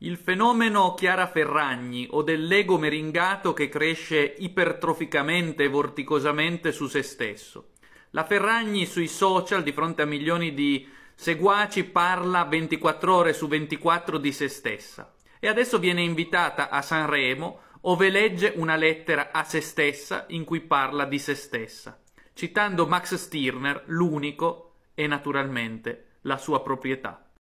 Il fenomeno Chiara Ferragni o dell'ego meringato che cresce ipertroficamente e vorticosamente su se stesso. La Ferragni sui social di fronte a milioni di seguaci parla 24 ore su 24 di se stessa e adesso viene invitata a Sanremo ove legge una lettera a se stessa in cui parla di se stessa, citando Max Stirner, l'unico e naturalmente la sua proprietà.